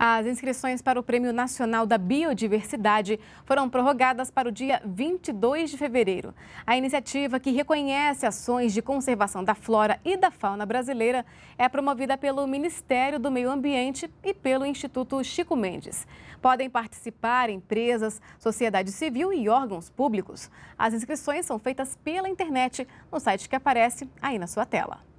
As inscrições para o Prêmio Nacional da Biodiversidade foram prorrogadas para o dia 22 de fevereiro. A iniciativa, que reconhece ações de conservação da flora e da fauna brasileira, é promovida pelo Ministério do Meio Ambiente e pelo Instituto Chico Mendes. Podem participar empresas, sociedade civil e órgãos públicos. As inscrições são feitas pela internet no site que aparece aí na sua tela.